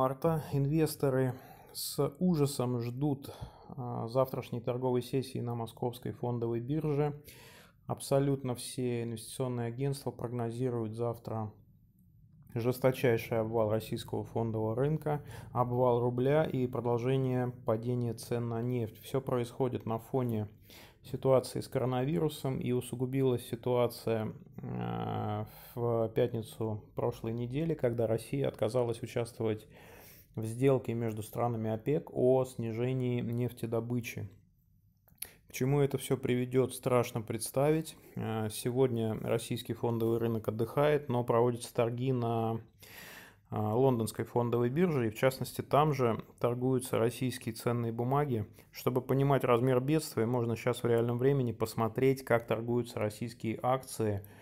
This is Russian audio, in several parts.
марта инвесторы с ужасом ждут а, завтрашней торговой сессии на Московской фондовой бирже. Абсолютно все инвестиционные агентства прогнозируют завтра жесточайший обвал российского фондового рынка, обвал рубля и продолжение падения цен на нефть. Все происходит на фоне ситуации с коронавирусом и усугубилась ситуация в пятницу прошлой недели, когда Россия отказалась участвовать в сделке между странами ОПЕК о снижении нефтедобычи. К чему это все приведет, страшно представить. Э, сегодня российский фондовый рынок отдыхает, но проводятся торги на э, лондонской фондовой бирже, и в частности там же торгуются российские ценные бумаги. Чтобы понимать размер бедствия, можно сейчас в реальном времени посмотреть, как торгуются российские акции –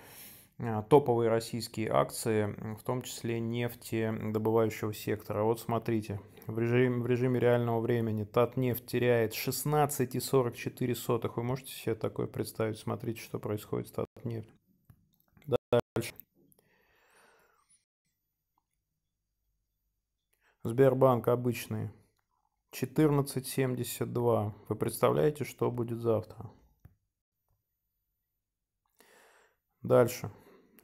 а, топовые российские акции, в том числе нефтедобывающего сектора. Вот смотрите, в режиме, в режиме реального времени Татнефть теряет 16,44. Вы можете себе такое представить? Смотрите, что происходит с Татнефть. Дальше. Сбербанк обычный. 14.72. Вы представляете, что будет завтра? Дальше.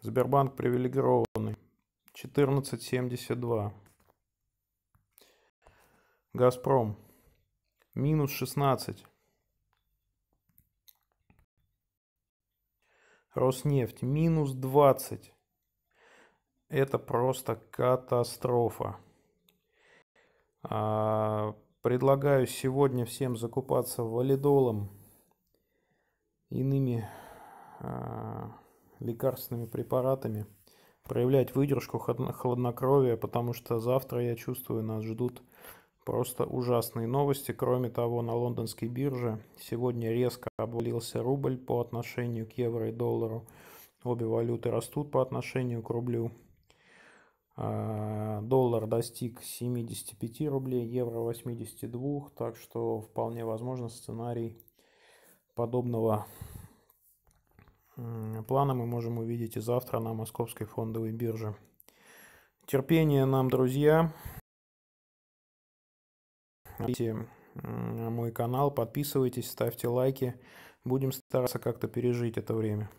Сбербанк привилегированный. 14,72. Газпром. Минус 16. Роснефть. Минус 20. Это просто катастрофа. А, предлагаю сегодня всем закупаться валидолом, иными а, лекарственными препаратами, проявлять выдержку, хладнокровие, потому что завтра, я чувствую, нас ждут просто ужасные новости. Кроме того, на лондонской бирже сегодня резко обвалился рубль по отношению к евро и доллару. Обе валюты растут по отношению к рублю. А, доллар достиг 75 рублей, евро 82, так что вполне возможно сценарий подобного Планы мы можем увидеть и завтра на Московской фондовой бирже. Терпение нам, друзья. Смотрите мой канал, подписывайтесь, ставьте лайки. Будем стараться как-то пережить это время.